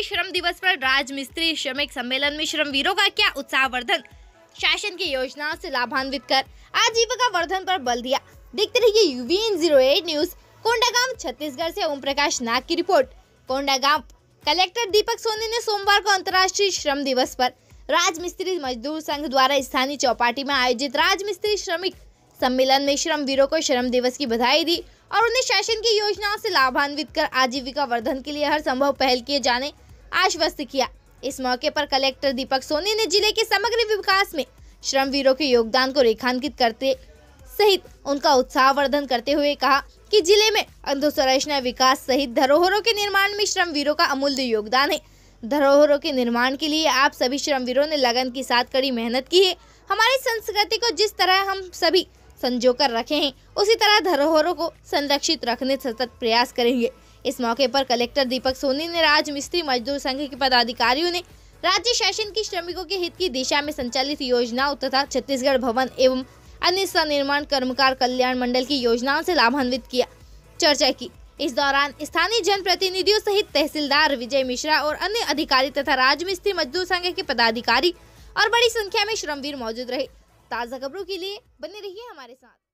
अंतर्राष्ट्रीय श्रम दिवस पर राजमिस्त्री श्रमिक सम्मेलन में श्रमवीरों का क्या उत्साहवर्धन शासन की योजनाओं से लाभान्वित कर आजीविका वर्धन पर बल दिया देखते रहिए UV zero eight news Kondagaon Chhattisgarh से ओम प्रकाश नाग की रिपोर्ट कोंडागांव कलेक्टर दीपक सोनी ने सोमवार को अंतर्राष्ट्रीय श्रम दिवस पर राजमिस्त्री मजदूर संघ द्वारा स्थानीय चौपाटी में आयोजित राजमिस्त्री श्रमिक सम्मेलन में श्रम वीरों को श्रम दिवस की बधाई दी और उन्हें शासन की योजनाओं से लाभान्वित कर आजीविका वर्धन के लिए हर संभव पहल किए जाने आश्वस्त किया इस मौके पर कलेक्टर दीपक सोनी ने जिले के समग्र विकास में श्रम वीरों के योगदान को रेखांकित करते सहित उनका उत्साह वर्धन करते हुए कहा कि जिले में अंधोसंरचना विकास सहित धरोहरों के निर्माण में श्रम वीरों का अमूल्य योगदान है धरोहरों के निर्माण के लिए आप सभी श्रमवीरों ने लगन के साथ कड़ी मेहनत की है हमारी संस्कृति को जिस तरह हम सभी संजो कर रखे हैं उसी तरह धरोहरों को संरक्षित रखने सतत प्रयास करेंगे इस मौके पर कलेक्टर दीपक सोनी ने राज मिस्त्री मजदूर संघ के पदाधिकारियों ने राज्य शासन की श्रमिकों के हित की दिशा में संचालित योजनाओं तथा छत्तीसगढ़ भवन एवं अन्य निर्माण कर्मकार कल्याण मंडल की योजनाओं से लाभान्वित किया चर्चा की इस दौरान स्थानीय जनप्रतिनिधियों सहित तहसीलदार विजय मिश्रा और अन्य अधिकारी तथा राजमिस्त्री मिस्त्री मजदूर संघ के पदाधिकारी और बड़ी संख्या में श्रमवीर मौजूद रहे ताज़ा खबरों के लिए बने रहिए हमारे साथ